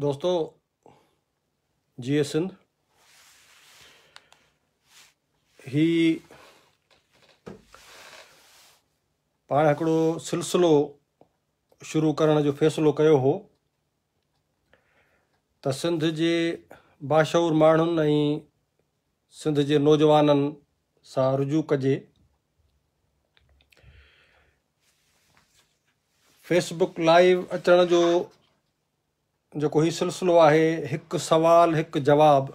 दोस्तों जी सिंध ही पाण हिकिड़ो सिलसिलो शुरू करण जो फ़ैसिलो कयो हुओ त सिंध जे बाशहूर माण्हुनि ऐं सिंध जे नौजवाननि सां रुजू कजे फेसबुक लाइव अचण जो जेको हीउ सिलसिलो आहे हिकु सुवालु हिकु जवाबु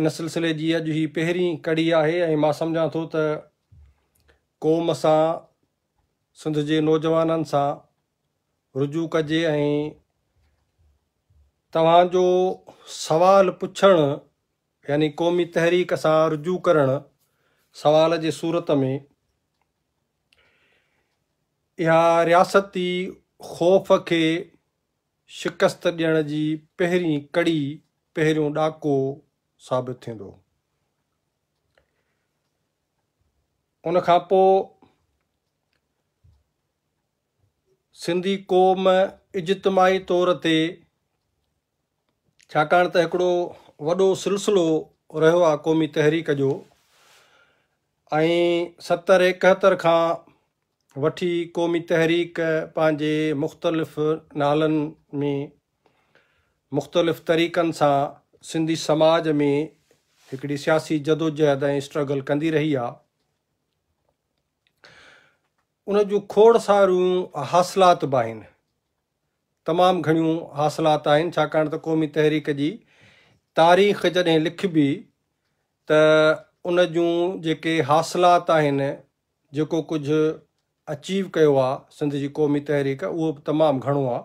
इन सिलसिले जी अॼु ही पहिरीं कड़ी आहे ऐं मां सम्झा थो त क़ौम सां सिंध जे नौजवाननि सां रुजू कजे ऐं तव्हांजो सुवालु पुछणु यानी क़ौमी तहरीक सां रुजू करणु सवाल जे सूरत में इहा रियासती ख़ौफ़ खे शिकस्त ॾियण जी पहिरीं कड़ी पहिरियों ॾाको साबित थींदो खां पोइ सिंधी क़ौम इज़तमाही तौर ते छाकाणि त हिकिड़ो वॾो सिलसिलो रहियो आहे क़ौमी तहरीक जो ऐं सतरि एकहतरि खां वठी क़ौमी तहरीक पंहिंजे मुख़्तलिफ़ नालनि में मुख़्तलिफ़ तरीक़नि सां सिंधी समाज में हिकिड़ी सियासी जदोजहद ऐं स्ट्रगल कंदी रही आहे उन जूं खोड़ सारियूं हासिलात बि आहिनि तमामु घणियूं हासिलात आहिनि छाकाणि त क़ौमी तहरीक जी तारीख़ जॾहिं लिखॿी त उन जूं जेके हासिलात आहिनि जेको कुझु अचीव कयो आहे सिंध जी क़ौमी तहरीक उहो बि तमामु घणो आहे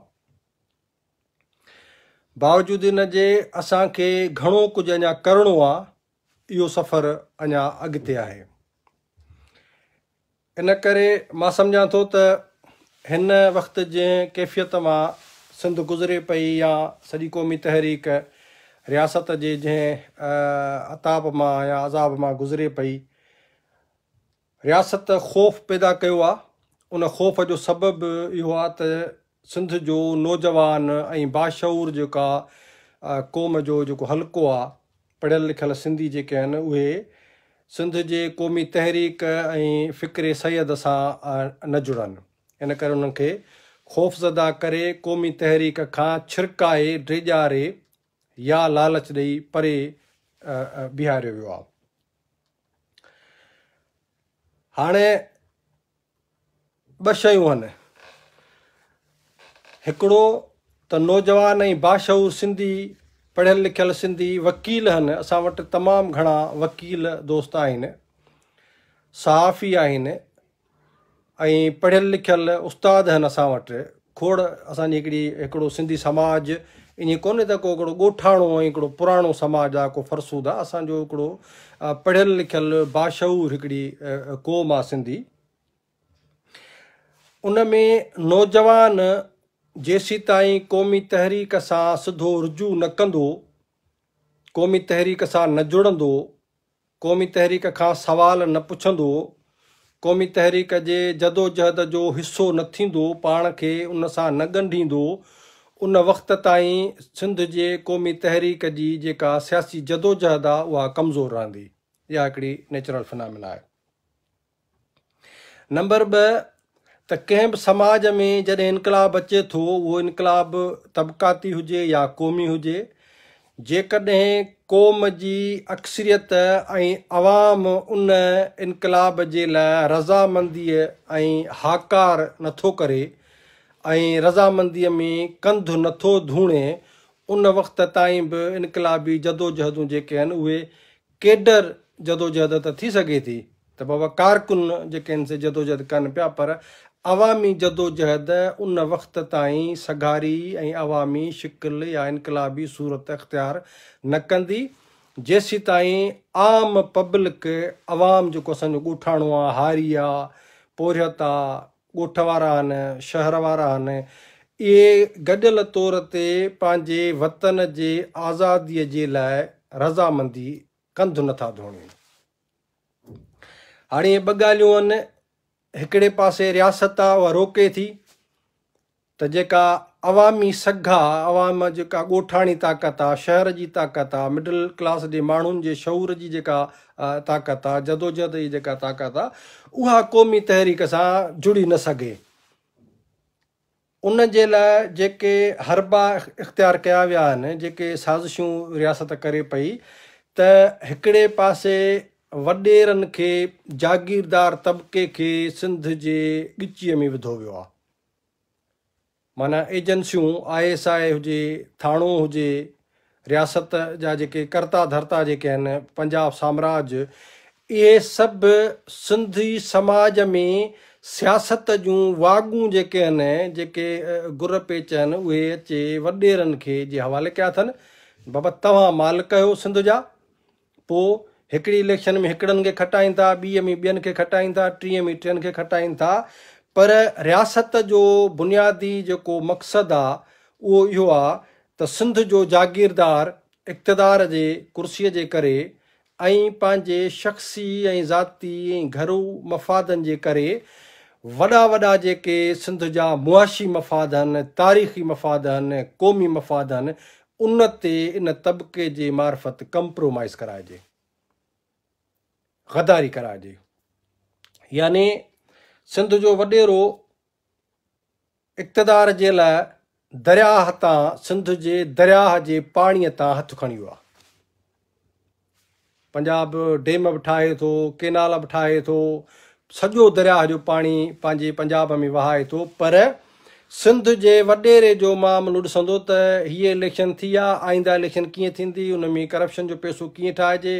बावजूद इन जे असांखे घणो कुझु अञा करिणो आहे इहो सफ़र अञा अॻिते आहे इन करे मां सम्झा थो त हिन वक़्त जंहिं कैफ़ियत मां सिंध गुज़रे पई या सॼी क़ौमी तहरीक रियासत जे जंहिं अताब मां या अज़ाब मां गुज़रे पई रियासत ख़ौफ़ पैदा कयो आहे उन ख़ौफ़ जो सबबु इहो आहे त सिंध जो नौजवान ऐं बाशूर जेका क़ौम जो जेको हल्को आहे पढ़ियल लिखियल सिंधी जेके आहिनि उहे सिंध जे क़ौमी तहरीक ऐं फ़िक्रे सैद सां न जुड़नि इन करे उन्हनि खे ख़ौफ़ ज़ा करे क़ौमी तहरीक खां छिरकाए ॾिॼारे या लालच ॾेई परे बीहारियो वियो आहे हाणे ॿ शयूं आहिनि हिकिड़ो त नौजवान ऐं भाषाउर सिंधी पढ़ियल लिखियल सिंधी वकील आहिनि असां वटि तमामु घणा वकील दोस्त आहिनि सहाफ़ी आहिनि ऐं पढ़ियल लिखियल उस्ताद आहिनि असां वटि खोड़ असांजी हिकिड़ी हिकिड़ो सिंधी समाज ईअं कोन्हे त को हिकिड़ो ॻोठाणो ऐं हिकिड़ो पुराणो समाज आहे को फरसूद आहे असांजो हिकिड़ो पढ़ियल लिखियल बाशाहूर हिकिड़ी क़ौम आहे सिंधी उन में नौजवान जेसी ताईं क़ौमी तहरीक सां सिधो रुजू न कंदो क़ौमी तहरीक सां न जुड़ंदो क़ौमी तहरीक खां सुवालु न पुछंदो क़ौमी तहरीक जे जदोजहद जो हिसो न थींदो पाण खे उन सां न ॻंढींदो उन वक़्त ताईं सिंध जे क़ौमी तहरीक जी जेका सियासी जदोजहद आहे उहा कमज़ोरु रहंदी इहा हिकिड़ी नेचुरल फिनामिना आहे नंबर ॿ त कंहिं बि समाज में जॾहिं इनकलाब अचे थो उहो इनकलाब तबकाती हुजे या क़ौमी हुजे जेकॾहिं क़ौम जी अक्सरियत ऐं अवाम उन इनकलाब जे लाइ रज़ामंदीअ ऐं हाकार नथो करे ऐं रज़ामंदीअ में कंधु नथो धूणे उन वक़्त ताईं बि इनकलाबी जदोजहदूं जेके आहिनि उहे केडर जदोजहद त थी सघे थी त बाबा कारकुन जेके आहिनि से जदोजहद कनि पिया पर अवामी जदोजहद उन वक़्त ताईं सगारी ऐं अवामी शिकिल या इनकलाबी सूरत अख़्तियार न कंदी जेसीं ताईं आम पब्लिक अवाम जेको असांजो ॻोठाणो आहे हारी आहे पोरियत आहे ॻोठ वारा आहिनि शहर वारा आहिनि इहे गॾियल तौर ते पंहिंजे वतन जे आज़ादीअ जे लाइ रज़ामंदी कंधु नथा धोअण हाणे ॿ ॻाल्हियूं आहिनि हिकिड़े पासे रियासत आहे उहा रोके थी त जेका अवामी सघ आहे आवाम जेका ॻोठाणी ताक़त आहे शहर जी ताक़त आहे मिडल क्लास जे माण्हुनि जे शहूर जी जेका ताक़त आहे जदोजहद जी जेका ताक़त आहे उहा क़ौमी तहरीक सां जुड़ी न सघे उन जे लाइ जेके हरबा इख़्तियार कया विया आहिनि जेके साज़िशूं रियासत करे पई त हिकिड़े पासे वॾेरनि खे जागीरदार तबिके खे सिंध जे ॻिचीअ में विधो वियो आहे माना एजेंसियूं आई एस आई हुजे थाणो हुजे रियासत जा जेके कर्ता धर्ता जेके आहिनि पंजाब साम्राज्य इहे सभु सिंधी समाज में सियासत जूं वाङूं जेके आहिनि जेके गुर पेच आहिनि उहे अचे वॾेरनि खे जे हवाले कया अथनि बाबा तव्हां माल कयो सिंध जा पोइ हिकिड़ी इलेक्शन में हिकिड़नि खे खटाइनि था ॿीअ में ॿियनि खे खटाइनि था टीह में टिनि खे खटाइनि था पर रियासत जो बुनियादी जेको मक़सदु आहे उहो इहो आहे त सिंध जो जागीरदार इक़्तदार जे कुर्सीअ जे करे ऐं पंहिंजे शख्सी ऐं ज़ाती ऐं घरु मफ़ादनि जे करे वॾा वॾा जेके सिंध जा मुआशी मफ़ाद आहिनि तारीख़ी मफ़ाद आहिनि क़ौमी मफ़ाद आहिनि उन ते इन तबिके जे मार्फत कंप्रोमाइज़ कराइजे गदारी कराइजे याने सिंध जो वॾेरो इक़्तदार जे लाइ दरियाह तां सिंध जे दरियाह जे पाणीअ तां हथु खणी वियो आहे पंजाब डेम बि ठाहे थो केनाल बि ठाहे थो सॼो दरियाह जो पाणी पंहिंजे पंजाब में वहाए थो पर सिंध जे वॾेरे जो मामिलो ॾिसंदो त हीअ इलेक्शन थी आहे आईंदा इलेक्शन कीअं थींदी उन में करप्शन जो पैसो कीअं ठाहिजे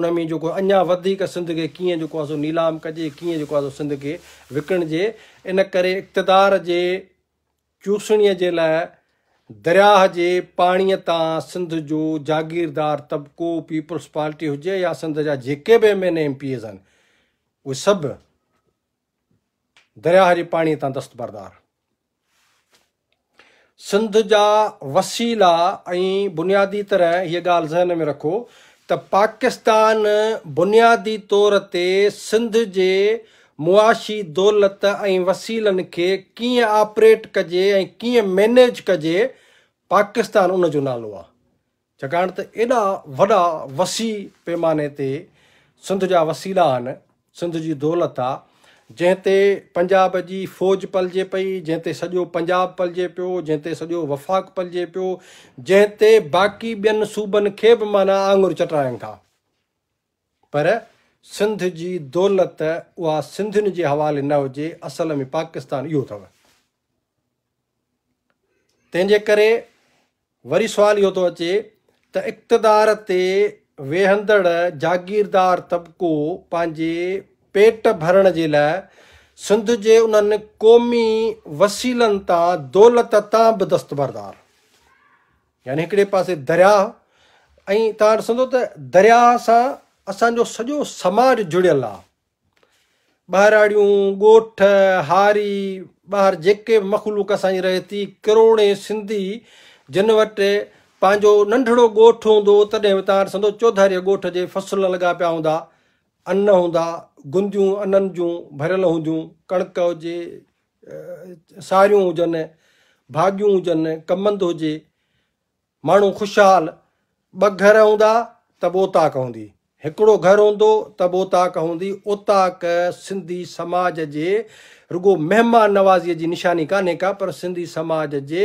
उन में जेको अञा वधीक सिंध खे कीअं जेको आहे सो नीलाम कजे कीअं जेको आहे सो सिंध खे विकिणिजे इन करे इक़्तदार जे चूसणीअ जे लाइ दरियाह जे पाणीअ तां सिंध जो जागीरदार तबिको पीपुल्स पार्टी हुजे या सिंध जा J K B M N M P S आहिनि उहे सभु दरियाह जे पाणीअ तां दस्तबरदार सिंध जा वसीला ऐं बुनियादी तरह हीअ ॻाल्हि ज़हन में रखो त पाकिस्तान बुनियादी तौर ते सिंध जे मुआशी दौलत ऐं वसीलनि खे कीअं ऑपरेट कजे ऐं कीअं मैनेज कजे पाकिस्तान उन जो नालो आहे छाकाणि त एॾा वॾा वसी पैमाने ते सिंध जा वसीला आहिनि सिंध जी दौलत आहे जंहिंते पंजाब जी फ़ौज पलिजे पई जंहिं ते सॼो पंजाब पलिजे पियो जंहिं ते सॼो वफ़ाक़ पलिजे पियो जंहिं ते बाक़ी ॿियनि सूबनि खे बि माना आंगुरु चटराइनि था पर सिंध जी दौलत उहा सिंधियुनि जे हवाले न हुजे असल में पाकिस्तान इहो अथव तंहिंजे करे वरी सुवाल इहो थो अचे त इक़्तदार ते वेहंदड़ जागीरदार तबिको पंहिंजे पेट भरण जे लाइ सिंध जे उन्हनि क़ौमी वसीलनि तां दौलत तां बि दस्तबरदार यानी हिकिड़े पासे दरिया ऐं तव्हां ॾिसंदो त दरिया सां असांजो सॼो समाज जुड़ियलु आहे ॿाहिराड़ियूं ॻोठ हारी ॿाहिरि जेके बि मख़लूक असांजी रहे थी किरोड़े सिंधी जिन वटि पंहिंजो नंढिड़ो ॻोठु हूंदो तॾहिं बि तव्हां ॾिसंदो चौधारी ॻोठ जे फ़सुलु लॻा पिया हूंदा अन हूंदा गुंदियूं अननि जूं भरियल हूंदियूं कणिक हुजे साड़ियूं हुजनि भाॻियूं हुजनि कमंद हुजे माण्हू ख़ुशहाल ॿ घर हूंदा त पोइताक हूंदी हिकिड़ो घर हूंदो त तबोताक हूंदी ओताक सिंधी समाज जे रुगो महिमान नवाज़ीअ जी निशानी कान्हे का पर सिंधी समाज जे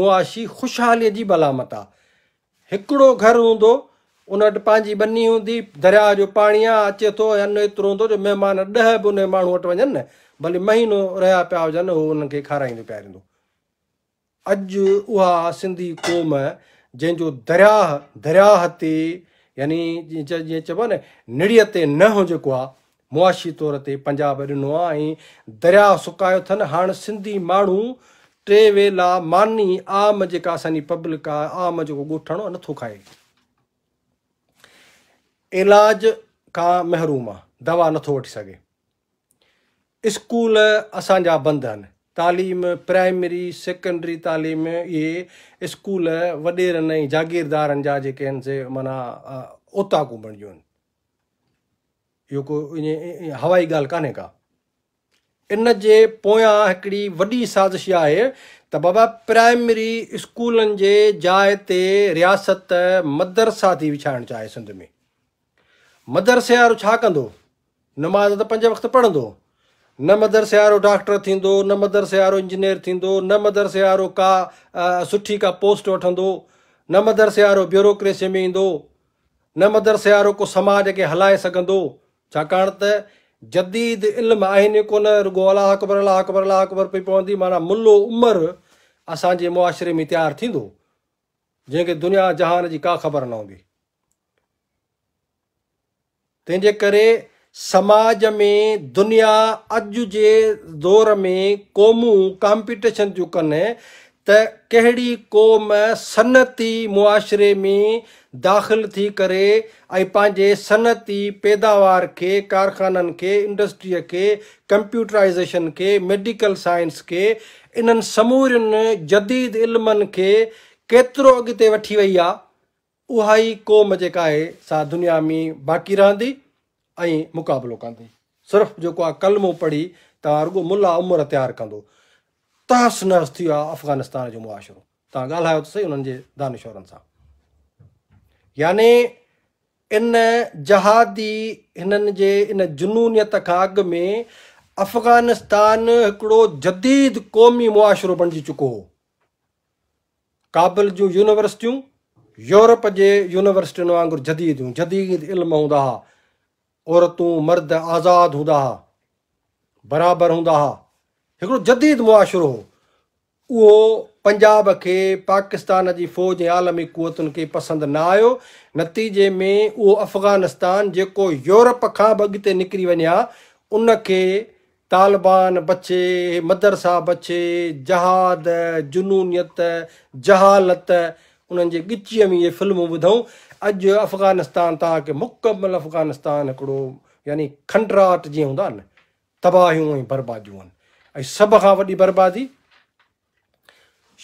मुआशी ख़ुशहालीअ जी भलामत आहे हिकिड़ो घरु हूंदो उन वटि पंहिंजी बन्नी हूंदी दरिया जो पाणी आहे अचे थो या एतिरो हूंदो जो महिमान ॾह बि उन माण्हू वटि वञनि न भली महीनो रहिया पिया हुजनि उहो उन्हनि खे खाराईंदो पीआरींदो अॼु उहा सिंधी क़ौम जंहिंजो दरियाह दरियाह ते यानी जीअं चइबो आहे न निड़ीअ ते न हो जेको आहे मुआशी तौर ते पंजाब ॾिनो आहे ऐं दरिया सुकायो अथनि हाणे सिंधी माण्हू टे वेला मानी आम जेका असांजी पब्लिक आहे आम जेको ॻोठणो आहे नथो खाए इलाज खां महरूम आहे दवा नथो वठी सघे स्कूल असांजा बंदि आहिनि तालीम प्राइमरी सेकेंडरी तालीम इहे स्कूल वॾेरनि ऐं जागीरदारनि जा जेके आहिनि से माना ओताकू बणजियूं आहिनि इहो को इएं हवाई ॻाल्हि कान्हे का इन जे पोयां हिकिड़ी वॾी साज़िश इहा आहे त बाबा प्राइमरी स्कूलनि जे जाइ ते रियासत मदरसा थी विछाइणु चाहे सिंध में मदरसे वारो छा कंदो नमाज़ त पंज वक़्तु पढ़ंदो न मदरसे वारो डॉक्टर थींदो न मदरसे वारो इंजीनियर थींदो न मदरसे वारो का सुठी का पोस्ट वठंदो न मदरसे वारो ब्यूरोक्रेसीअ में ईंदो न मदरसे वारो को समाज खे हलाए सघंदो छाकाणि त जदीद इल्मु आहिनि कोन रुगो अलाह अकबर अलाह अकबर अलाह अकबर पई पवंदी माना मुलो उमिरि असांजे मुआशिरे में तयारु थींदो जंहिंखे दुनिया जहान जी का ख़बर न हूंदी तंहिंजे करे समाज में दुनिया अॼु जे दौर में क़ौमूं कॉम्पिटिशन थियूं कनि त कहिड़ी क़ौम सनती मुआशिरे में दाख़िल थी करे ऐं पंहिंजे सनती पैदावार खे कारखाननि खे इंडस्ट्रीअ खे कंप्यूटराइज़ेशन खे मेडिकल साइंस खे इन्हनि समूरियुनि जदीद इल्मनि खे केतिरो अॻिते वठी वई आहे उहा ई क़ौम जेका आहे सा दुनिया में बाक़ी रहंदी ऐं मुक़ाबिलो कंदी सिर्फ़ु जेको आहे कलमो पढ़ी तव्हां रुगो मुला उमिरि तयारु कंदो तहस नहस थी वियो आहे अफ़गानिस्तान जो मुआशिरो तव्हां ॻाल्हायो त सही उन्हनि जे दानिशोरनि सां याने इन जहादी हिननि जे इन जुनूनियत खां अॻु में अफ़गानिस्तान हिकिड़ो जदीद क़ौमी मुआशिरो बणिजी चुको हो काबिल जूं यूनिवर्सिटियूं यूरोप जे यूनिवर्सिटियुनि वांगुरु जदीद हुयूं जदीद इल्म हूंदा हुआ औरतूं मर्द आज़ादु हूंदा हुआ बराबरि हूंदा हुआ हिकिड़ो जदीद मुआशिरो हो उहो पंजाब खे पाकिस्तान जी फ़ौज ऐं आलमी क़ुवतुनि खे पसंदि न आयो नतीजे में उहो अफ़गानिस्तान जेको यूरोप खां बि अॻिते निकिरी वञा उनखे तालिबान बचे मदरसा बचे जहाद जुनूनियत जहालत उन्हनि जे ॻिचीअ में इहे फ़िल्मूं ॿुधूं अॼु अफ़ग़ानिस्तान तव्हांखे मुकमल अफ़गानिस्तान हिकिड़ो यानी खंडराट जीअं हूंदा आहिनि तबाहियूं ऐं बर्बादियूं आहिनि ऐं सभ खां वॾी बर्बादी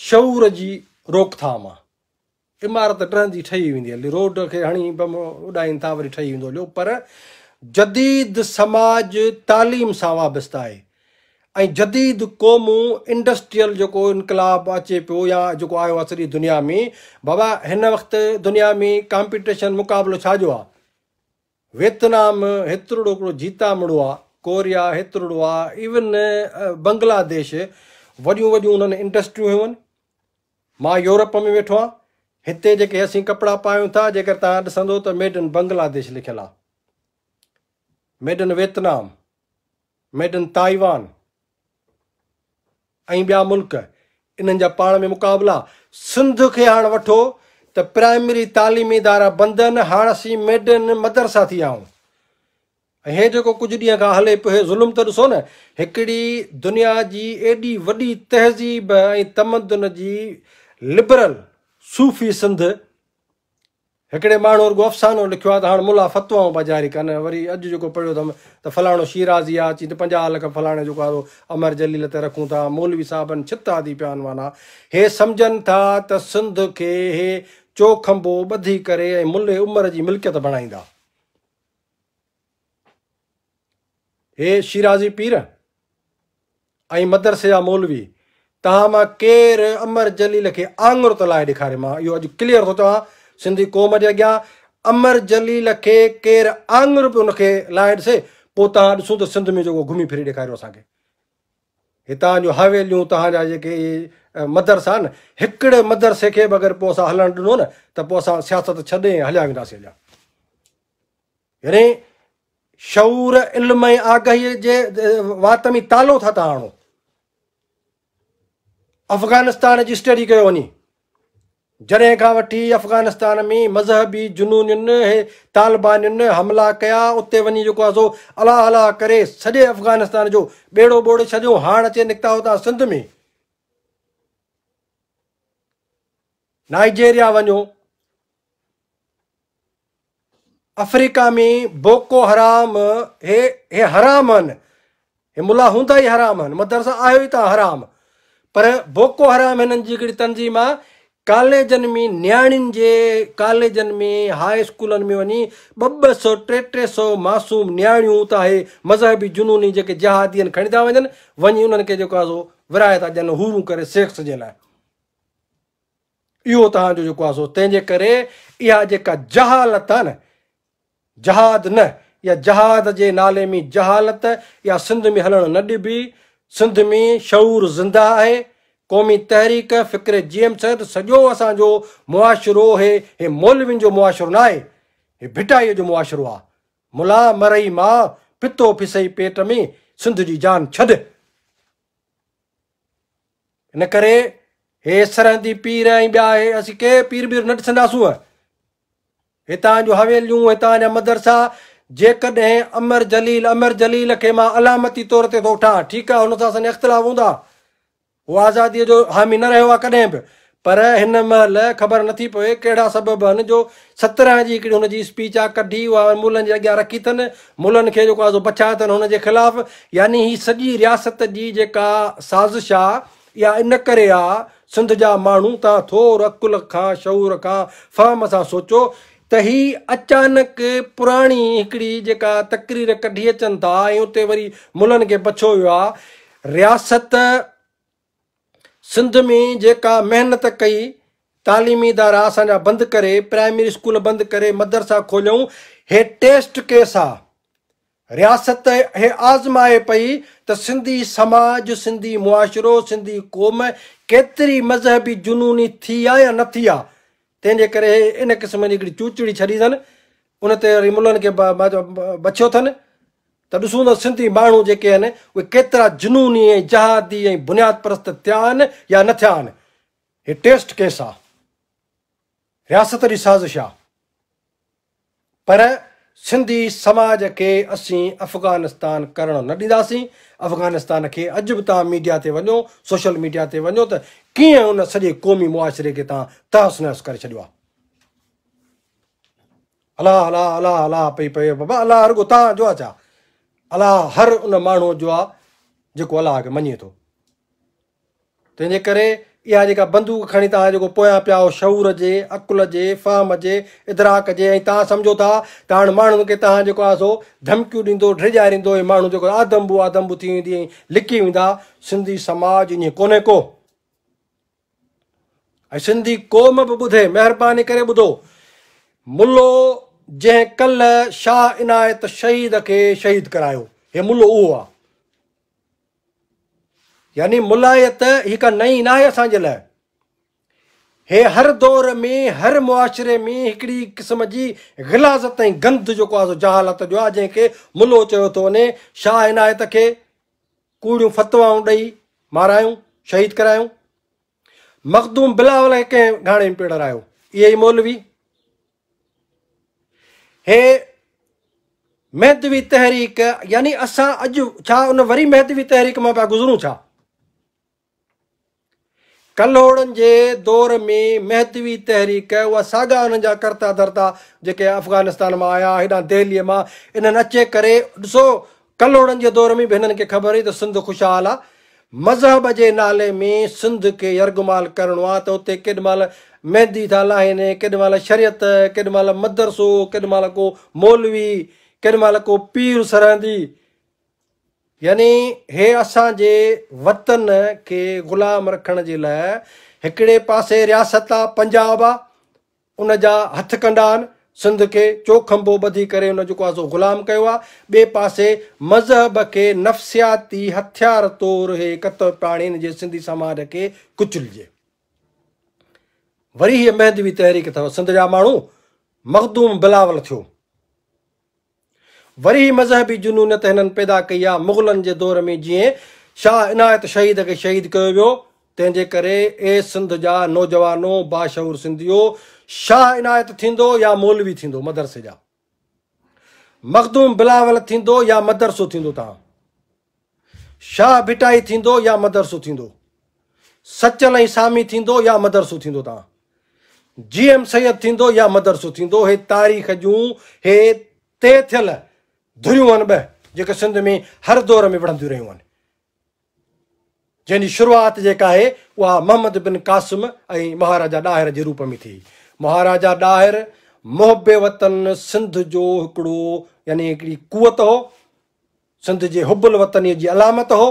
शूर जी रोकथाम आहे इमारत टहंदी ठही वेंदी हली रोड खे हणी उॾाइनि था वरी ठही वेंदो हलियो पर जदीद समाज तालीम सां वाबस्तु आहे ऐं जदीद क़ौमूं इंडस्ट्रियल जेको इनकलाब अचे पियो या जेको आयो आहे सॼी दुनिया में बाबा हिन वक़्तु दुनिया में कॉम्पिटिशन मुक़ाबिलो छाजो जो आहे वेतनाम हेतिरो हिकिड़ो जीता मुड़ो आहे कोरिया हेतिरो आहे इवन बंग्लादेश वॾियूं वॾियूं उन्हनि इंडस्ट्रियूं हुयूं आहिनि मां यूरोप में वेठो आहियां हिते जेके असीं कपिड़ा पायूं था जेकर तव्हां ॾिसंदव त मेड इन बंग्लादेश लिखियलु आहे made in वेतनाम made in Taiwan ऐं ॿिया मुल्क इन्हनि जा पाण में मुक़ाबला सिंध खे हाणे वठो त प्राइमरी तालीमी इदारा बंदि आहिनि बंदनि हाणसी मेडनि मदरसा थी वियाऊं ऐं हे जेको कुझु ॾींहं खां हले पियो हे ज़ुल्म त ॾिसो न हिकिड़ी दुनिया जी एॾी वॾी तहज़ीब ऐं तमदन जी लिबरल सूफ़ी सिंध हिकिड़े माण्हू अर्गो अफ़सानो लिखियो आहे त हाणे मुला फतवाऊं पिया जारी कनि वरी अॼु जेको पढ़ियो अथमि त फलाणो शिराज़ी आहे अची त पंजाह लख फलाणे जेको आहे अमर जलील ते रखूं था मोलवी साहिबनि छिता थी पिया माना हे सम्झनि था त सिंध खे हे चोखंबो ॿधी करे ऐं मुल उमिरि जी मिल्कियत बणाईंदा हे शिराज़ी पीर ऐं मदरसे जा मोलवी तव्हां मां केरु अमर जलील खे आङुरु त लाहे ॾेखारे मां इहो अॼु क्लियर थो चवां सिंधी क़ौम जे अॻियां अमर जलील खे केरु आङुर बि उनखे लाहे ॾिसे पोइ तव्हां ॾिसो त सिंध में जेको घुमी फिरी ॾेखारियो असांखे हितां जूं हवेलियूं तव्हांजा जेके मदरसा आहिनि हिकिड़े मदरसे खे बि अगरि पोइ असां हलणु ॾिनो न त पोइ असां सियासत छॾे हलिया वेंदासीं अञा यानी शहूर इल्म ऐं आगाहीअ जे वात में तालो था था आणो अफ़ग़ानिस्तान जी स्टडी कयो वञी जॾहिं खां वठी अफगानिस्तान में मज़हबी जुनूनि हे तालिबानियुनि हमला कया उते वञी जेको आहे सो अलाह अलाह करे सॼे अफगानिस्तान जो ॿेड़ो ॿोड़े छॾियो हाणे अचे निकिता हुतां सिंध में नाइजेरिया वञो अफ्रीका में बोको हराम हे हे हराम आहिनि हे मुला हूंदा ई हराम आहिनि मदरसा आहियो ई तव्हां हराम पर बोको हराम हिननि जी हिकिड़ी तंज़ीम आहे कॉलेजनि में नियाणियुनि जे कॉलेजनि में हाई स्कूलनि में वञी ॿ ॿ सौ टे टे सौ मासूम नियाणियूं त आहे मज़हबी जुनूनी जेके जहादीअ में खणी था वञनि वञी उन्हनि खे जेको आहे सो विराए था ॾियनि हू करे सेक्स जे लाइ इहो तव्हांजो जेको आहे सो तंहिंजे करे इहा जेका जहालत आहे न जहाद न या जहाद जे नाले में जहालत या सिंध में हलणु न ॾिबी सिंध में शऊर ज़िंदा आहे क़ौमी तहरीक फ़िक्र जी एम सॼो असांजो मुआशिरो हे मौलवियुनि जो मुआशिरो न आहे हे भिटाईअ जो मुआशिरो आहे मुला मरई मां पितो पिसई पेट में सिंध जी जान छॾ हिन करे हे सरहदी पीर ऐं ॿिया हे असीं के पीर बीर न ॾिसंदासूं हितां जूं हवेलियूं हितां जा मदरसा जेकॾहिं अमर जलील अमर जलील खे मां अलामती तौर ते थो वठां ठीकु आहे हुन सां असांजा इख़्तिलाफ़ हूंदा उहो आज़ादीअ जो हामी न रहियो आहे कॾहिं बि पर हिन महिल ख़बर नथी पए कहिड़ा सबब आहिनि जो सत्रहं जी हिकिड़ी हुनजी स्पीच आहे कढी उहा मुलनि जे अॻियां रखी अथनि मुलनि खे जेको आहे बछायो अथनि हुनजे ख़िलाफ़ु यानी ही सॼी रियासत जी जेका साज़िश आहे इहा इन करे आहे सिंध जा माण्हू तव्हां थोरो अकुल खां शौर खां फहम सां सोचो त ही अचानक पुराणी हिकिड़ी जेका तकरीर कढी अचनि था ऐं उते वरी मुलनि खे बछियो वियो आहे रियासत सिंध में जेका महिनत कई तालीमी इदारा असांजा बंदि करे प्राइमरी स्कूल बंदि करे मदरसा खोलियऊं हे टेस्ट केस आहे रियासत हे आज़माए पई त सिंधी समाज सिंधी मुआशिरो सिंधी क़ौम केतिरी मज़हबी जुनूनी थी आहे या न थी आहे तंहिंजे करे इन क़िस्म जी हिकिड़ी चूचड़ी छॾी अथनि उन ते वरी मुलनि खे बचियो अथनि त ॾिसूं त सिंधी माण्हू जेके आहिनि उहे केतिरा जुनूनी ऐं जहादी ऐं बुनियाद परस्त थिया आहिनि या न थिया आहिनि हे टेस्ट केस आहे रियासत जी साज़िश आहे पर सिंधी समाज खे असीं अफ़गानिस्तान करणु न ॾींदासीं अफ़गानिस्तान खे अॼु बि तव्हां मीडिया ते वञो सोशल मीडिया ते वञो त कीअं उन सॼे क़ौमी मुआशिरे खे तव्हां तहस नहस करे छॾियो आहे अलाह अलाह अलाह अलाह पई पए बाबा अलाह रुगो तव्हां जो छा अलाह हर उन माण्हूअ जो आहे जेको अलाह खे मञे थो तंहिंजे करे इहा जेका बंदूक खणी तव्हां जेको पोयां पिया हो शऊर जे अकुल जे फहम जे इदराक जे ऐं तव्हां सम्झो था त हाणे माण्हुनि खे तव्हां जेको आहे सो धमकियूं ॾींदो ड्रिझारींदो ऐं माण्हू जेको आदमबू आदमबू थी वेंदी ऐं लिकी वेंदा सिंधी समाज ईअं कोन्हे को ऐं सिंधी क़ौम बि ॿुधे महिरबानी करे ॿुधो मुलो जंहिं कल्ह शाह इनायत शहीद खे शहीद करायो हे मुल उहो आहे यानी मुलायत हिकु नई न आहे असांजे लाइ हे हर दौर में हर मुआशिरे में हिकिड़ी क़िस्म जी गिलाज़त ऐं गंद जेको आहे जहालत जो आहे जंहिंखे मुलो चयो थो वञे शाह इनायत खे कूड़ियूं फतवाऊं ॾेई मारायूं शहीद करायूं मखदूम बिलावल कंहिं गाणे में पिणु हारायो ई मोल हे महतवी तहरीक यानी असां अॼु छा उन वरी महदवी तहरीक मां पिया गुज़रूं छा कलोड़नि जे दौर में महतवी तहरीक उहा साॻा हुननि जा कर्ता धरता जेके अफगानिस्तान मां आया हेॾा दिल्लीअ मां इन्हनि अचे करे ॾिसो कलोड़नि जे दौर में बि हिननि खे ख़बर हुई त सिंध ख़ुशहाल आहे मज़हब जे नाले में सिंध खे यर्गमाल करिणो आहे त उते केॾी महिल मेंदी था आहिनि केॾी महिल शरियत केॾी महिल मदरसो केॾी महिल को मौलवी केॾी महिल को पीर सरहंदी यानी हे असांजे वतन खे ग़ुलाम रखण जे लाइ हिकिड़े पासे रियासत आहे पंजाब आहे उन जा हथ कंडा आहिनि सिंध खे चोखंबो ॿधी करे उन जेको आहे सो ग़ुलाम कयो आहे ॿिए पासे मज़हब खे नफ़्सियाती हथियार तौरु हे कत पाणी जे सिंधी समाज खे कुचलिजे वरी हीअ महदवी तहरीक अथव सिंध जा माण्हू मखदूम बिलावल थियो वरी हीअ मज़हबी जुनूनत हिननि पैदा कई आहे मुग़लनि जे दौर में जीअं शाह इनायत शहीद खे शहीद कयो वियो तंहिंजे करे ए सिंध जा नौजवानो बाशहूर सिंधियो शाह इनायत थींदो या मौलवी थींदो मदरसे जा मखदूम बिलावल थींदो या मदरसो थींदो तव्हां शाह भिटाई थींदो या मदरसो थींदो सचल ऐं सामी थींदो या मदरसो थींदो तव्हां जीएम सैद थींदो या मदरसो थींदो हे तारीख़ जूं हे ते थियल धुरियूं आहिनि जेके सिंध में हर दौर में विढ़ंदियूं रहियूं आहिनि जंहिंजी शुरूआति जेका आहे उहा मोहम्मद बिन कासिम ऐं महाराजा ॾाहिर जे रूप में थी महाराजा ॾाहिर मोहबे वतन सिंध जो हिकिड़ो यानी हिकिड़ी कुवत हो सिंध जे हुबुल वतनीअ जी अलामत हो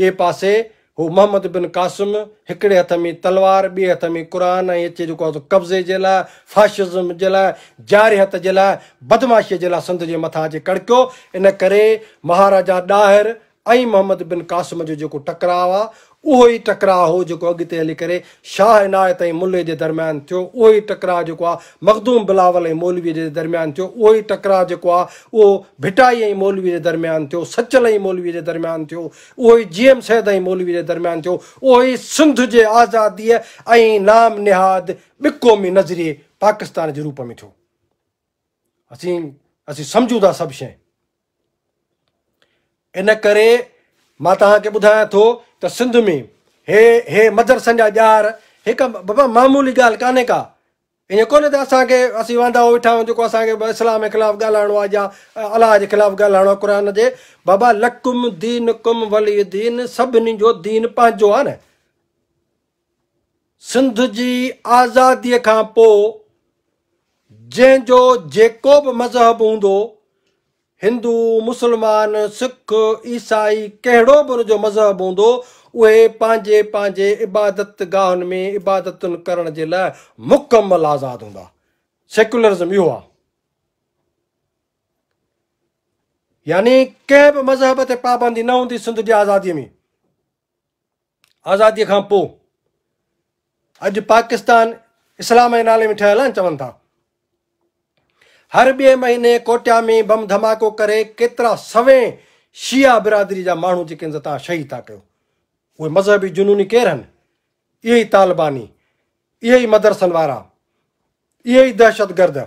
ॿिए पासे हू मोहम्मद बिन क़ासिम हिकिड़े हथ में तलवार ॿिए हथ में क़ुर ऐं अचे जेको आहे कब्ज़े जे लाइ फाशिज़म जे लाइ जारि हथ जे लाइ बदमाशीअ जे लाइ सिंध जे मथां अचे कड़कियो इन करे महाराजा ॾाहिर ऐं मोहम्मद बिन क़ासिम जो जेको टकराव आहे उहो ई हो जेको अॻिते हली करे शाह इनायत ऐं मुल्ले जे दरम्यान थियो उहो ई टकराउ जेको आहे मखदूम बिलावल ऐं मौलवीअ जे दरम्यान थियो उहो ई टकराउ जेको आहे उहो भिटाई ऐं मौलवीअ जे दरम्यान थियो सचल ऐं मौलवीअ जे दरम्यान थियो उहो ई जी एम सैद ऐं मौलवीअ जे दरम्यान थियो उहो ई सिंध जे आज़ादीअ ऐं नाम निहाद ॿिकोमी नज़रिए पाकिस्तान जे रूप में थियो असीं असीं सम्झूं था सभु शइ इन करे मां तव्हांखे ॿुधायां थो त सिंध में हे हे मदरसनि जा ॼार हिकु बाबा मामूली ॻाल्हि कान्हे का ईअं कोन्हे त असांखे असीं वांदा वेठा आहियूं जेको असांखे इस्लाम जे ख़िलाफ़ु ॻाल्हाइणो आहे या अलाह जे ख़िलाफ़ु ॻाल्हाइणो आहे क़ुर जे बाबा लकुम दीन कुम वली दीन सभिनी जो दीन पंहिंजो आहे न सिंध जी आज़ादीअ खां पोइ जंहिंजो जेको बि मज़हब हूंदो हिंदू मुसलमान सिख ईसाई कहिड़ो बि मज़हब हूंदो उहे पंहिंजे पंहिंजे इबादत गाहुनि में इबादतुनि करण जे लाइ मुकमल आज़ादु हूंदा सेक्युलरिज़म इहो आहे यानी कंहिं बि मज़हब ते पाबंदी न हूंदी सिंध जी आज़ादीअ में आज़ादीअ खां पोइ अॼु पाकिस्तान इस्लाम जे नाले में ठहियलु आहिनि चवनि था हर ॿिए महीने कोटिया में बम धमाको करे केतिरा सवें शिया बिरादरी जा माण्हू जेके आहिनि तव्हां शहीद था कयो उहे मज़हबी जुनूनी केरु आहिनि इहे ई तालिबानी इहे ई मदरसनि वारा इहे ई दहशतगर्द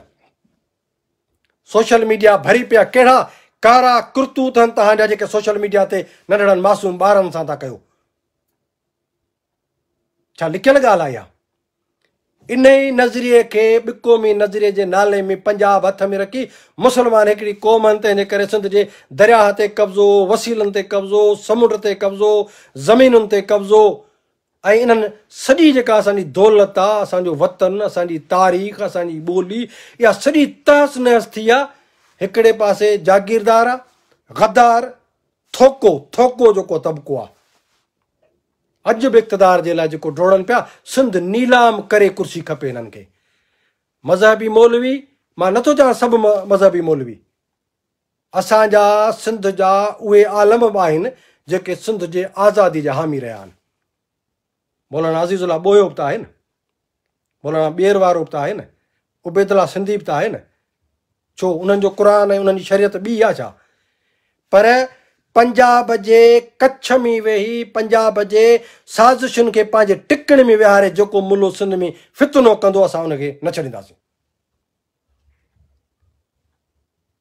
सोशल मीडिया भरी पिया कहिड़ा कारा कुर्तू अथनि तव्हांजा जेके सोशल मीडिया ते नंढड़नि मासूम ॿारनि सां था कयो छा लिखियल ॻाल्हि आहे इहा इन ई नज़रिए खे ॿिकोमी नज़रिए जे नाले में पंजाब हथ में रखी मुस्लमान हिकिड़ी क़ौमनि ते हिन करे सिंध जे दरियाह ते कब्ज़ो वसीलनि ते कब्ज़ो समुंड ते कब्ज़ो ज़मीनुनि ते कब्ज़ो ऐं इन्हनि सॼी जेका असांजी दौलत आहे असांजो वतन असांजी तारीख़ असांजी ॿोली इहा सॼी तहस नहस थी आहे हिकिड़े पासे जागीरदार आहे ग़दार थोको थोको जेको तबिको आहे अॼु बि इक़्तदार जे लाइ जेको डोड़नि पिया सिंध नीलाम करे कुर्सी खपे हिननि खे मज़हबी मौलवी मां नथो चवां सभु मज़हबी मौलवी असांजा सिंध जा उहे आलम बि आहिनि जेके सिंध जे आज़ादी जा हामी रहिया आहिनि भोलाणा आज़ीज़ुला ॿोहियो बि त आहे मौलाना ॿेर वारो बि त आहे उबेदला सिंधी बि त आहिनि छो उन्हनि जो क़ुर ऐं उन्हनि जी शरीयत ॿी आहे छा पर पंजाब जे कच्छ में वेही पंजाब जे साज़िशुनि खे पंहिंजे टिकिणे में विहारे जेको मुलो सिंध में फितनो कंदो असां उन न छॾींदासीं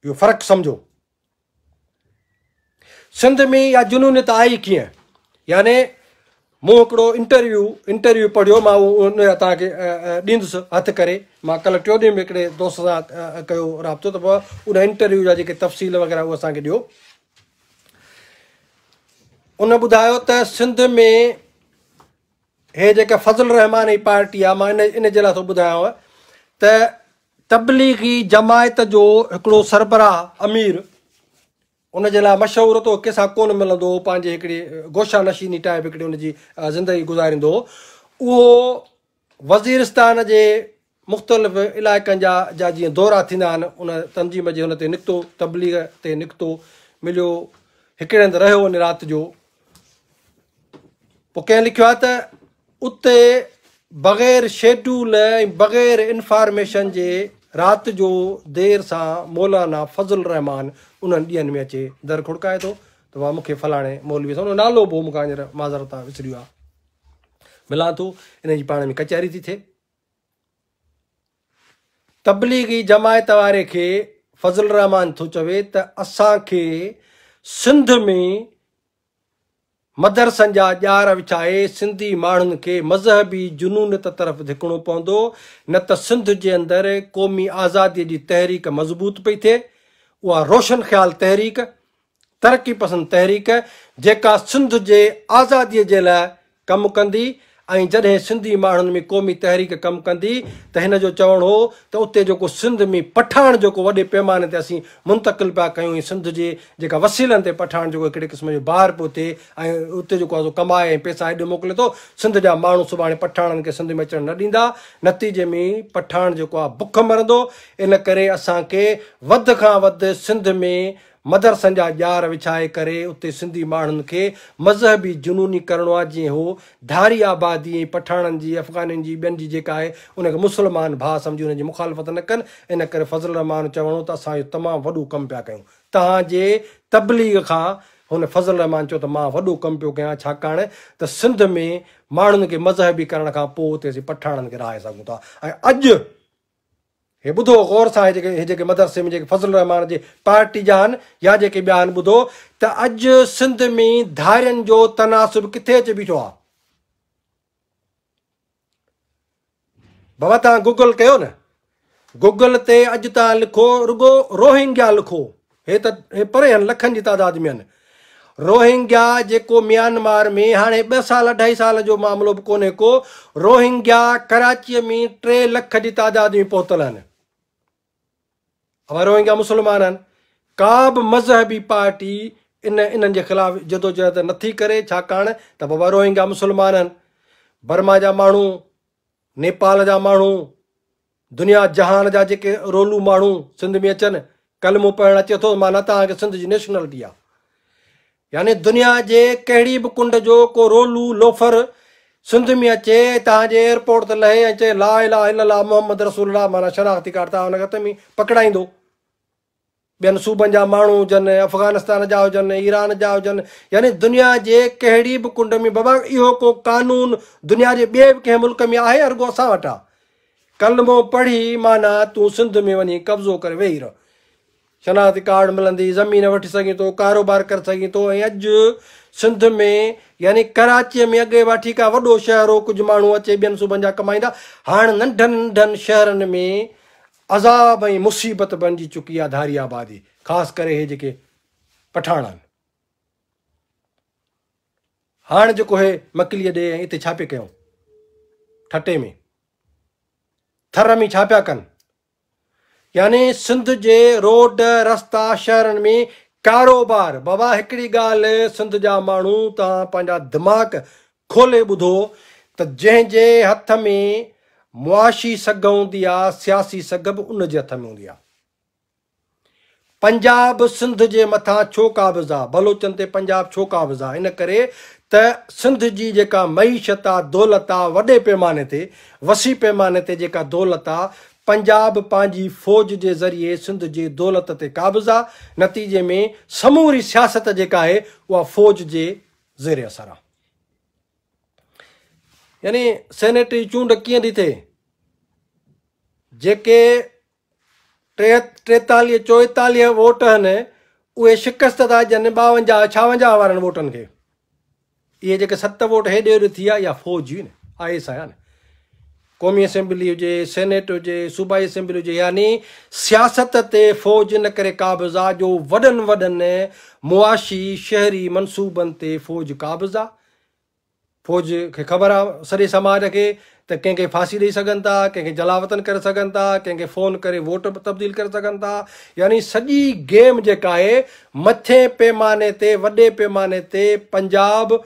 इहो फ़र्क़ु सम्झो सिंध में इहा जुनून त आई कीअं याने मूं हिकिड़ो इंटरव्यू इंटरव्यू पढ़ियो मां उन तव्हांखे ॾींदुसि हथु करे मां कल्ह टियों ॾींहं बि हिकिड़े दोस्त सां कयो राबितो त पोइ उन इंटरव्यू जा जेके तफ़सील वग़ैरह उहे असांखे ॾियो उन ॿुधायो त सिंध में हे जेका फज़ल रहमान जी पाटी आहे मां इन इन जे लाइ थो ॿुधायांव त तबलीगी जमायत जो हिकिड़ो सरबराह अमीर उन जे लाइ मशहूरु थो कंहिंसां कोन मिलंदो पंहिंजे हिकिड़ी गोशा नशीनी टाइप हिकिड़ी उनजी ज़िंदगी गुज़ारींदो हुओ उहो वज़ीरस्तान जे मुख़्तलिफ़ इलाइक़नि जा जा जीअं दौरा थींदा आहिनि उन तंज़ीम जे हुन ते निकितो तबलीग ते निकितो मिलियो हिकिड़े हंधि रहियो उन राति जो पोइ कंहिं लिखियो आहे त उते बग़ैर शेड्यूल ऐं बग़ैर इंफॉर्मेशन जे राति जो देरि सां मौलाना फज़ल रहमान उन्हनि ॾींहनि में अचे दर खुड़काए थो त वाह मूंखे फलाणे मौलवी सां ॾिसो नालो पोइ मूंखां हींअर माज़र तां विसरियो आहे मिलां थो इन जी पाण में कचहरी थी थिए तबलीगी जमायत वारे खे फज़ल रहमान थो चवे त असांखे सिंध में मदरसनि जा ॼार विछाए सिंधी माण्हुनि खे मज़हबी जुनून तरफ़ धिकणो पवंदो न त सिंध जे अंदरि क़ौमी आज़ादीअ जी तहरीक मज़बूत पई थिए उहा रोशन ख़्याल तहरीक तरक़ी पसंदि तहरीक जेका सिंध जे आज़ादीअ जे लाइ कमु कंदी ऐं जॾहिं सिंधी माण्हुनि में क़ौमी तहरीक कमु कंदी त हिन जो चवणु हो त उते जेको सिंध में पठाण जेको वॾे पैमाने ते असीं मुंतकिल पिया कयूं सिंध जे जेका वसीलनि ते पठाण जेको हिकिड़े क़िस्म जो ॿार पियो थिए ऐं उते जेको आहे कमाए ऐं पैसा हेॾे मोकिले थो सिंध जा माण्हू सुभाणे पठाणनि खे सिंध में अचणु न ॾींदा नतीजे में पठाण जेको आहे बुख मरंदो इन करे असांखे वधि खां वधि सिंध में मदरसनि जा ॼार विछाए करे उते सिंधी माण्हुनि खे मज़हबी जुनूनी करिणो आहे जीअं हू धारी आबादी ऐं पठाणनि जी अफ़गाननि जी ॿियनि जी जेका आहे उनखे मुस्लमान भाउ सम्झी उनजी मुखालफ़त न कनि इन करे फज़ल रहमान चवणो त असां इहो तमामु वॾो कमु पिया कयूं तव्हांजे तबलीग खां हुन फज़ल रहमान चयो त मां वॾो कमु पियो कयां छाकाणि त सिंध में माण्हुनि खे मज़हबी करण खां पोइ उते असीं पठाणनि खे रहाए सघूं था ऐं अॼु ये बुध गौर सां मदरसे में जेके फज़ल रहमान जे पार्टीजान या जेके ॿिया आहिनि त अॼु सिंध में धारियुनि जो तनासुब किथे अच बीठो आहे बाबा तव्हां गूगल कयो न गूगल ते अॼु तव्हां रुगो रोहिंग्या लिखो ये तो हे परे आहिनि लखनि तादाद में रोहिंग्या जेको म्यांमार में हाँ ॿ साल अढाई साल जो मामिलो बि को रोहिंग्या कराची में टे लख की तादाद में पौतल आहिनि वरोहिंगा मुस्लमान आहिनि का बि मज़हबी पार्टी इन इन्हनि जे ख़िलाफ़ु जदोजहद नथी करे छाकाणि त पोइ वरोहिंगा मुस्लमान आहिनि बर्मा जा माण्हू नेपाल जा माण्हू दुनिया जहान जा जेके रोलू माण्हू सिंध में अचनि कलमू पाइणु अचे थो माना तव्हांखे सिंध जी नेशनलिटी आहे यानि दुनिया जे कहिड़ी बि कुंड जो को रोलू लोफर सिंध में अचे तव्हांजे एयरपोर्ट ते लहे अचे ला इला ला मोहम्मद रसूल माना शनाख्ती कार्ड तव्हां हुनखे हथ में पकड़ाईंदो ॿियनि सूबनि जा माण्हू हुजनि अफ़गानिस्तान जा हुजनि ईरान जा हुजनि यानी दुनिया जे कहिड़ी बि कुंड में बाबा इहो को कानून दुनिया जे ॿिए बि कंहिं मुल्क में आहे अरगो असां वटि आहे कलमो पढ़ी माना तूं सिंध में वञी कब्ज़ो करे वेही रह शनी कार्ड मिलंदी ज़मीन वठी सघे थो कारोबार करे सघे थो ऐं अॼु सिंध में यानी कराचीअ में अॻे वठी का वॾो शहर हो कुझु माण्हू अचे ॿियनि सूबनि जा कमाईंदा हाणे नंढनि नंढनि शहरनि में अज़ाब ऐं मुसीबत बणिजी चुकी आहे धारी आबादी ख़ासि करे इहे जेके पठाण आहिनि हाणे जेको इहे मकिलीअ ॾे ऐं हिते छा पिया कयूं ठटे में थर में छा पिया कनि यानी सिंध जे रोड रस्ता शहरनि में कारोबार बाबा हिकिड़ी ॻाल्हि सिंध जा माण्हू तव्हां पंहिंजा दिमाग़ खोले ॿुधो त जंहिंजे हथ में मुआशी सग हूंदी आहे सियासी सग बि उन जे हथ में हूंदी आहे पंजाब सिंध जे मथां छो क़ाबिज़ु आहे बलोचन ते पंजाब छो क़ाबज़ु आहे इन करे त सिंध जी जेका महिषत आहे दौलत आहे वॾे पैमाने ते वसी पैमाने ते जेका दौलत आहे पंजाब पंहिंजी फ़ौज जे ज़रिए सिंध जे दौलत ते क़ाबु आहे नतीजे में समूरी सियासत जेका आहे उहा फ़ौज जे ज़रिए असरु आहे यानी सेनेट चूंड कीअं थी थिए जेके टे टेतालीह चोएतालीह वोट आहिनि उहे शिकस्त था ॾियनि ॿावंजाह छावंजाह वारनि वोटनि खे इहे जेके सत वोट हेॾे होॾे थी विया इहा फ़ौज हुई न आई एस आ न कौमी असेंबली हुजे सेनेट हुजे सूबाई असेंबली हुजे यानी सियासत ते फ़ौज इन करे क़ाबु आहे जो वॾनि वॾनि मुआशी शहरी मनसूबनि ते फ़ौज क़ाबज़ु आहे फ़ौज खे ख़बर आहे सॼे समाज खे त कंहिंखे फांसी ॾेई सघनि था कंहिंखे जलावतन करे सघनि था कंहिंखे फ़ोन करे वोट तब्दील करे सघनि था यानी सॼी गेम जेका आहे मथे पैमाने ते वॾे पैमाने ते पंजाब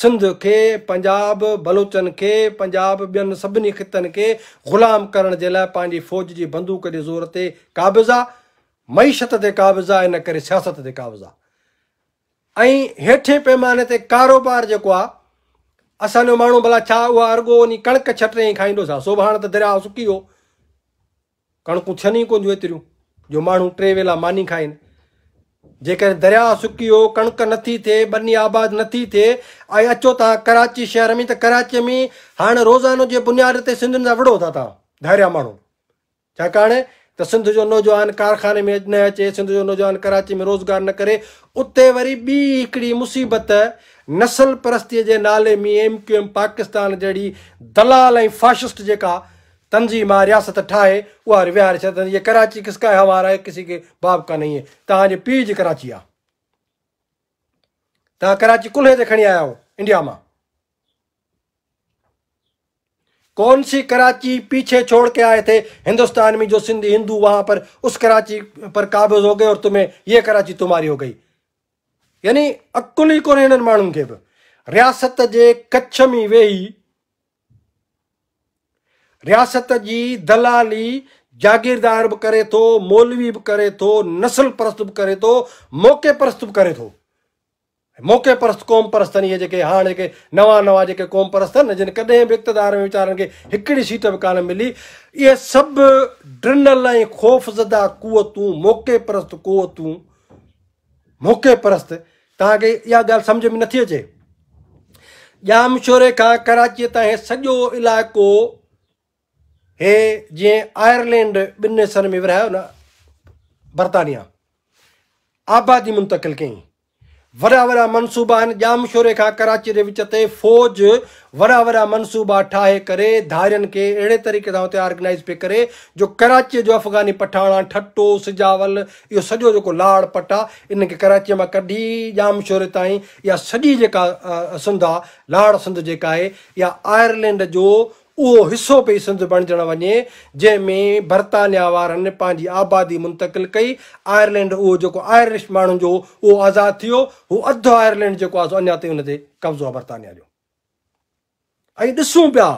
सिंध खे पंजाब बलोचन खे पंजाब ॿियनि सभिनी ख़ितनि खे ग़ुलाम करण जे लाइ पंहिंजी फ़ौज जी बंदूक जे ज़ोर ते क़ाबु आहे महिषत ते क़ाबु आहे इन करे सियासत ते क़ाबु आहे ऐं हेठे पैमाने ते कारोबार जेको आहे असांजो माण्हू भला छा उहा अर्गो वञी कणिक छटे खाईंदो खाईंदोसां सुभाणे त दरिया सुकी वियो कणिकूं ई कोन थियूं एतिरियूं जो माण्हू टे वेला मानी खाइनि जेकर दरिया सुकी वियो कणिक नथी थिए बनी आबाद नथी थिए ऐं अचो तव्हां कराची शहर में त कराचीअ में हाणे रोज़ानो जे बुनियाद ते सिंधियुनि सां विढ़ो था तव्हां दाहिरिया माण्हू छाकाणि त सिंध जो नौजवान कारखाने में न अचे सिंध जो नौजवान कराची में रोज़गार न करे उते वरी ॿी हिकिड़ी मुसीबत नसल परस्तीअ जे नाले में एम क्यू एम पाकिस्तान जहिड़ी दलाल ऐं फाशिस्ट जेका तंज़ीम आहे रियासत ठाहे उहा विहारे छॾंदी इहा कराची किस का हवाला आहे किसी खे भाव कान ई तव्हांजे पीउ जी कराची आहे तव्हां कराची कुल्हे ते खणी आया आहियो इंडिया मां कौन सी कराची पीछे छोड़ के आए थे हिंदुस्तान में जो सिंधी हिंदू वहां पर उस कराची पर क़ाबु हो गए और तुम्हें यह कराची तुम्हारी हो गई यानी अकुल ई कोन्हे हिननि माण्हुनि रियासत जे कच्छ में वेही रियासत जी दलाली जागीरदार भी करे तो मौलवी भी करे तो नस्ल प्रस्तुत करे तो मौक़े प्रस्तुत करे तो मौक़े कौम परस्तोमरस्तनि इहे जेके हाँ जेके नवा नवा जेके क़ौम परस्तनि न जिन कॾहिं बि इक़्तदार वीचारनि के हिकिड़ी सीट बि कान मिली इहे सभु ड्रिनल ऐं कुवतू मौक़े परस्त कुवतू मौक़े परस्त तव्हांखे इहा ॻाल्हि सम्झ में नथी अचे जाम शोरे का कराची ताईं सॼो इलाइक़ो इहे जीअं आयरलैंड ॿिनि में विरिहायो न बरतानिया आबादी मुंतिल कहीं वॾा वॾा मनसूबा आहिनि जाम शोरे खां कराची जे विच ते फ़ौज वॾा वॾा मनसूबा ठाहे करे धारियुनि खे अहिड़े तरीक़े सां हुते ऑर्गनाइज़ पिए करे जो कराचीअ जो अफ़गानी पठाणा ठटो सिजावल इहो सॼो जेको लाड़ पट आहे इनखे कराचीअ मां कढी जाम शोरे ताईं इहा सॼी जेका सिंध आहे लाड़ सिंध जेका आहे इहा आयरलैंड जो उहो हिसो पई सिंध बणजण वञे जंहिंमें बरतानिया वारनि पंहिंजी आबादी मुंतकिल कई आयरलैंड उहो जेको आयरिश माण्हुनि जो उहो आज़ादु थियो वियो हू अधु आयरलैंड जेको आहे अञा ताईं हुन ते कब्ज़ो आहे बरतानिया जो ऐं ॾिसूं पिया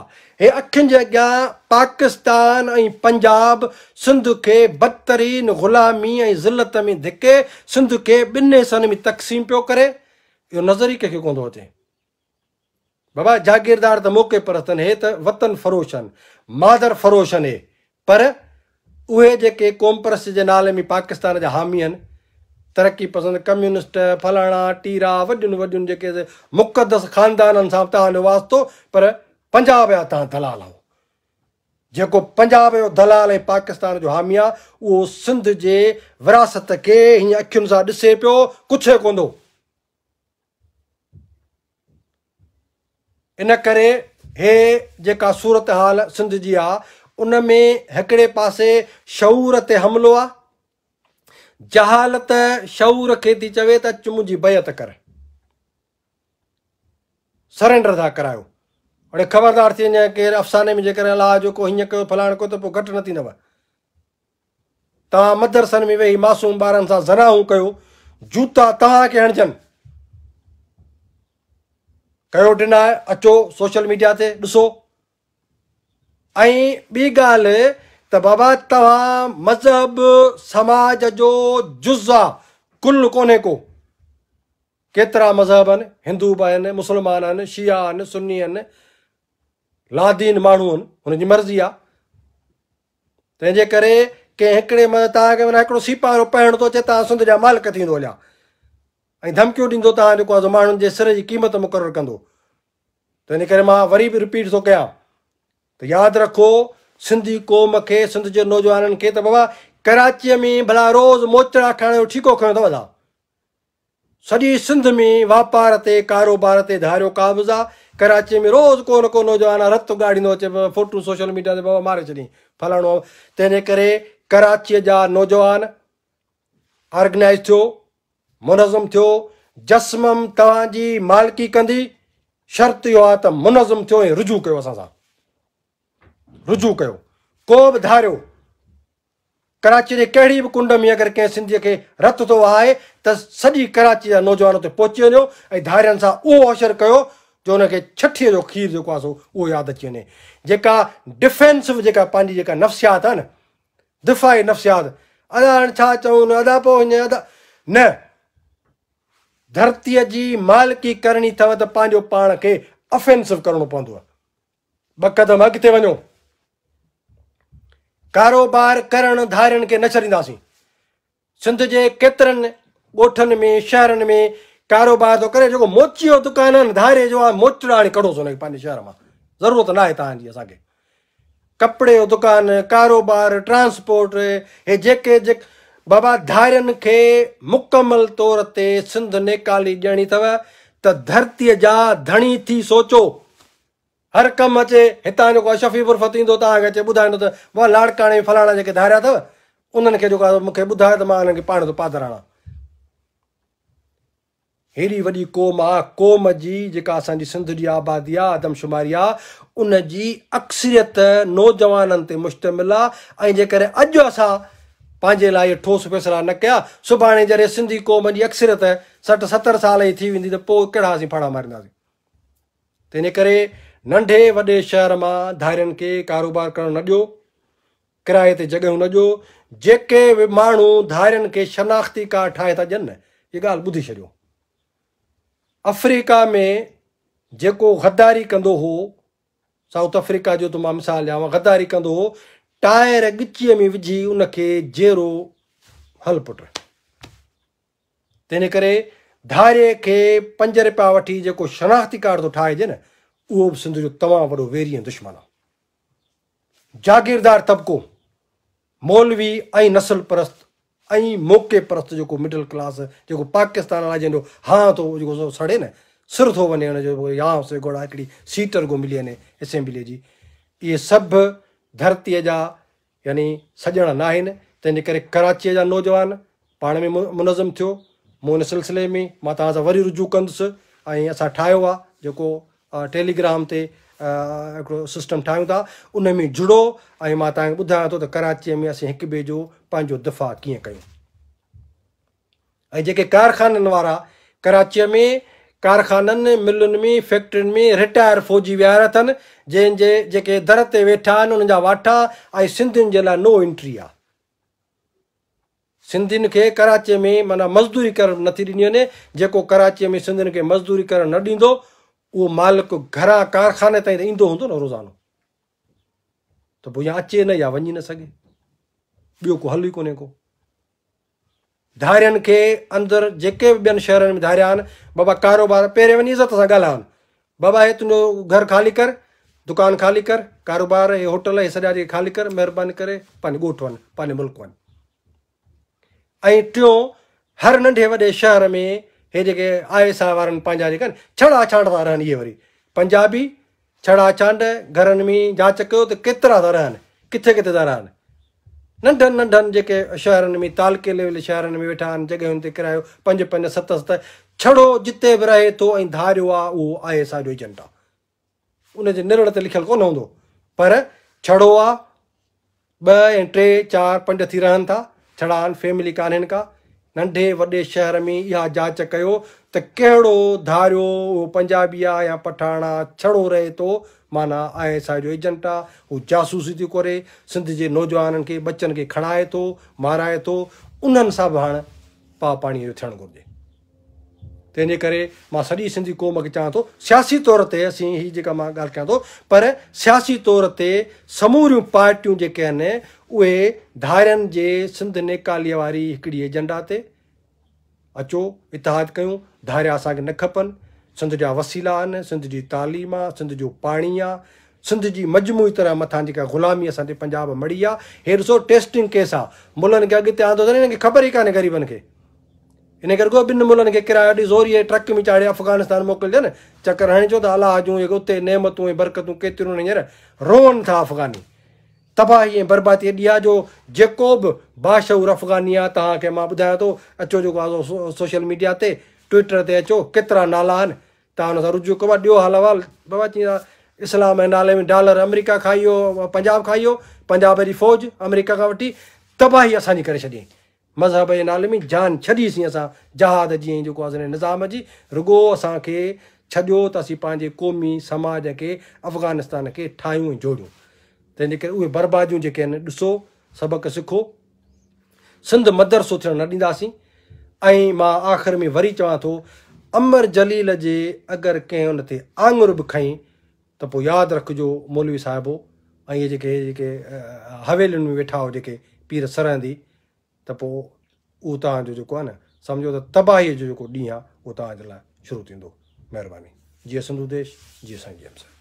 हे अखियुनि जे अॻियां पाकिस्तान ऐं पंजाब सिंध खे बदतरीन ग़ुलामी ऐं ज़िलत में धिके सिंध खे ॿिनि हिसनि में तक़सीम पियो करे इहो नज़र ई कंहिंखे कोन थो अचे बाबा जागीरदार त मौक़े पर अथनि हे त वतन फरोश आहिनि मादर फरोश आहिनि हीअ पर उहे जेके कोम्प्रस जे नाले में पाकिस्तान जा हामी आहिनि तरक़ी पसंदि कम्युनिस्ट फलाणा टीरा वॾियुनि वॾियुनि जेके मुक़दस ख़ानदाननि सां तव्हांजो वास्तो पर पंजाब जा तव्हां दलाल आहियो जेको पंजाब जो दलाल ऐं पाकिस्तान जो हामी आहे उहो सिंध जे विरासत खे हीअं अखियुनि सां ॾिसे पियो कुझु कोन्हो इन करे हे जेका सूरत हाल सिंध जी आहे उन में हिकिड़े पासे शऊर ते हमिलो आहे जहालत शऊर खे थी चवे त चुम जी बयत कर सरेंडर था करायो अने ख़बरदार थी वञे केरु अफ़साने में जेकर अलाह जेको हीअं कयो फलाण कयो त पोइ घटि न थींदव तव्हां मदरसनि में वेही मासूम ॿारनि सां ज़राऊं कयो जूता तव्हांखे हणजनि कयो ॾिनाए अचो सोशल मीडिया ते ॾिसो ऐं ॿी ॻाल्हि त बाबा तव्हां मज़हब समाज जो जुज़ आहे कुल कोन्हे को केतिरा मज़हब आहिनि हिंदू बि आहिनि मुस्लमान आहिनि शिया आहिनि सुनी आहिनि लादीन माण्हू आहिनि हुनजी मर्ज़ी आहे तंहिंजे करे कंहिं हिकिड़े तव्हांखे माना हिकिड़ो सीपारो पाइण थो अचे तव्हां सिंध जा मालिक थींदो हलिया ऐं धमकियूं ॾींदो तव्हां जेको आहे माण्हुनि जे सिर जी क़ीमत मुक़ररु कंदो त हिन करे मां वरी बि रिपीट थो कयां त यादि रखो सिंधी क़ौम खे सिंध जे नौजवाननि खे त बाबा कराचीअ में भला रोज़ मोचड़ा खाइण जो ठीको खणो अथव तव्हां सॼी सिंध में वापार ते कारोबार ते धारियो क़ाबु आहे कराचीअ में रोज़ को न को नौजवान आहे रतु ॻाढ़ींदो अचे फोटू सोशल मीडिया ते बाबा मारे छॾी फलाणो तंहिंजे करे कराचीअ जा नौजवान ऑर्गनाइज़ थियो मुनज़ुम थियो जस्मम तव्हांजी मालिकी कंदी शर्त इहो आहे त मुनज़ुम थियो ऐं रुजू कयो असां सां रुजू कयो को बि धारियो कराची जे कहिड़ी बि कुंड में अगरि कंहिं सिंधीअ खे रत थो आहे त सॼी कराची जा नौजवान हुते पहुची वञो ऐं धारियुनि सां उहो अशर कयो जो हुनखे छठीअ जो खीरु जेको आहे सो उहो यादि अची वञे जेका डिफेंसिव जेका पंहिंजी जेका नफ़्सियात आहे न दिफ़ाई नफ़्सियात अदा हाणे छा चऊं न अदा पोइ हीअं अदा न धरतीअ जी मालिकी करणी अथव त पंहिंजो पाण खे अफेंसिव करणो पवंदो आहे ॿ क़दम अॻिते वञो कारोबार करण धारियुनि खे न छॾींदासीं सिंध जे केतिरनि ॻोठनि में शहरनि में कारोबार थो करे जेको मोची जो दुकानु आहे धारे जो आहे मोचड़ो हाणे कढोसि हुनखे पंहिंजे शहर मां ज़रूरत न आहे तव्हांजी असांखे कपिड़े जो दुकानु कारोबार ट्रांसपोर्ट हे जेके जे बाबा धारियुनि खे मुकमल तौर ते सिंध नेकाली ॾियणी अथव त धरतीअ जा धणी थी सोचो हर कमु अचे हितां जेको अशफ़ी फ़ुर्फ़त ईंदो तव्हांखे अचे ॿुधाईंदो त मां लाड़काणे फलाणा जेके धारिया अथव उन्हनि खे जेको आहे मूंखे ॿुधायो त मां उन्हनि खे पाण थो पादर आणा हेॾी वॾी क़ौम आहे क़ौम जी जेका असांजी सिंध जी आबादी आहे आदमशुमारी आहे उन जी अक्सरियत नौजवाननि ते मुश्तमिल आहे ऐं जेकॾहिं अॼु असां पंहिंजे लाइ इहे ठोस फ़ैसिला न कया सुभाणे जॾहिं सिंधी क़ौम जी अक्सरियत सठि सतरि साल जी थी वेंदी त पोइ कहिड़ा असीं फाड़ा मारींदासीं त इन करे नंढे वॾे शहर मां धारियुनि खे कारोबार करणु न ॾियो किराए ते जॻहियूं न ॾियो जेके बि माण्हू धारियुनि खे शनाख़्ती कार ठाहे था ॾियनि इहा ॻाल्हि ॿुधी छॾियो अफ्रीका में जेको गदारी कंदो हो साउथ अफ्रीका जो त मां मिसाल ॾियांव गदारी कंदो हो टायर ॻिचीअ में विझी उनखे जहिड़ो हल पुट तंहिं करे धारे खे पंज रुपया वठी जेको शनाख़्ती कार्ड थो ठाहिजे न उहो बि सिंध जो तमामु वॾो वेरी ऐं दुश्मन आहे जागीरदार तबिको मौलवी ऐं नसल परस्त ऐं मौक़े परस्त जेको मिडल क्लास जेको पाकिस्तान लाइ जंहिंजो हा थो जेको सड़े न सिर थो वञे हुनजो घोड़ा हिकिड़ी सीटर गो मिली वञे असेंबलीअ जी इहे सभु धरतीअ जा यानी सॼण न आहिनि तंहिंजे करे कराचीअ जा नौजवान पाण में मुनज़िम थियो मूं हिन सिलसिले में मां तव्हां सां वरी रुजू कंदुसि ऐं असां ठाहियो आहे जेको टेलीग्राम ते हिकिड़ो सिस्टम ठाहियूं था उन में जुड़ो ऐं मां तव्हांखे ॿुधायां थो त कराचीअ में असीं हिक ॿिए जो पंहिंजो दफ़ा कीअं कयूं ऐं जेके कारखाननि वारा कराचीअ में कारखाननि मिलुनि में फैक्ट्रियुनि में रिटायर फ़ौजी विहारा अथनि जंहिंजे जेके दर ते वेठा आहिनि उन्हनि जा वाठा ऐं सिंधियुनि जे लाइ नो एंट्री आहे सिंधियुनि खे कराचीअ में माना मज़दूरी करणु नथी ॾिनी वञे जेको कराचीअ में सिंधियुनि खे मज़दूरी करणु न ॾींदो उहो मालिक घरां कारखाने ताईं त ईंदो हूंदो न रोज़ानो त पोइ या अचे न या वञी न सघे ॿियो को हल ई कोन्हे को धारियुनि खे अंदरि जेके बि ॿियनि शहरनि में धारिया आहिनि बाबा कारोबार पहिरें वञी इज़त सां ॻाल्हायो बाबा हे तुंहिंजो घरु खाली कर दुकानु ख़ाली कर कारोबार हे होटल हे सॼा जेके ख़ाली कर महिरबानी करे पंहिंजे ॻोठ वञु पंहिंजे मुल्क़ वञु ऐं टियों हर नंढे वॾे शहर में हे जेके आइस आए वारनि पंहिंजा जेके आहिनि छड़ा छांड था रहनि इहे वरी पंजाबी छड़ा छांड घरनि में जांच कयो त केतिरा था रहनि किथे किथे था रहनि नंढनि नंढनि जेके शहरनि में तालके लेवल शहरनि में वेठा आहिनि जॻहियुनि ते किरायो पंज पंज सत सत छड़ो जिते बि रहे थो ऐं धारियो आहे उहो आहे साॼो एजेंडा उन जे निरण ते लिखियलु कोन हूंदो पर छड़ो आहे ॿ ऐं टे चार पंज थी रहनि था छड़ा आहिनि फैमिली कान्हे का नंढे वॾे शहर में इहा जांच कयो त कहिड़ो धारियो उहो पंजाबी आहे या पठाणा छड़ो रहे थो माना आई एस आई जो एजेंटा उहे जासूसी थी करे सिंध जे नौजवाननि खे बचनि खे खणाए थो माराए थो उन्हनि सां बि हाणे पाउ पाणीअ जो थियणु घुरिजे तंहिंजे करे मां सॼी सिंधी क़ौम खे चवां थो सियासी तौर ते असीं हीअ जेका मां ॻाल्हि कयां थो पर सियासी तौर ते समूरियूं पार्टियूं जेके आहिनि उहे धारियनि जे सिंध नेकालीअ वारी हिकिड़ी एजेंडा ते अचो इतिहादु कयूं धारिया असांखे न खपनि सिंध जा वसीला आहिनि सिंध जी तालीम आहे सिंध जो पाणी आहे सिंध जी मजमूई तरह मथां जेका गुलामी असांजे पंजाब मड़ी आहे हे ॾिसो टेस्टिंग केस आहे मुलनि खे अॻिते आंदो अथनि हिननि खे ख़बर ई कान्हे ग़रीबनि खे इन करे को ॿिनि मुलनि खे किरायो ॾे ज़ोरी ट्रक में चाढ़े अफ़गानिस्तान मोकिलिजनि चकर हणी अचो त अलाह जूं उते नेमतूं ऐं बरकतूं केतिरियूं हींअर रोअनि था अफ़गानी तबाही ऐं बर्बादी हेॾी आहे जो जेको बि बाशहूर अफ़गानी आहे तव्हांखे मां ॿुधायां थो अचो जेको आहे सोशल मीडिया ते ट्विटर ते अचो केतिरा नाला आहिनि तव्हां हुन सां रुजो कबो आहे ॾियो हाल अहिवाल बाबा चवंदा इस्लाम जे नाले में डॉलर अमेरिका खाई वियो पंजाब खाई वियो पंजाब जी फ़ौज अमेरिका खां वठी तबाही असांजी करे छॾियईं मज़हब जे नाले में जान छॾीसीं असां जहाद जीअं जेको आहे निज़ाम जी रुॻो असांखे छॾियो त असीं पंहिंजे क़ौमी समाज खे अफ़गानिस्तान खे ठाहियूं ऐं जोड़ियूं तंहिंजे करे उहे बर्बादियूं जेके आहिनि ॾिसो सबक़ु सिखो सिंध मदरसो थियणु न ॾींदासीं ऐं मां आख़िरि में वरी चवां थो अमर जलील जे अगरि कंहिं हुन ते आङुर बि खईं त पोइ यादि रखिजो मौलवी साहिबो ऐं इहे जेके जेके हवेलियुनि में वेठा हुआ जेके पीर सरहंदी त पोइ उहो तव्हांजो जेको आहे न सम्झो त तबाहीअ जो जेको ॾींहुं आहे उहो तव्हांजे लाइ शुरू थींदो महिरबानी जीअं जीअ संदेश जीअं साईं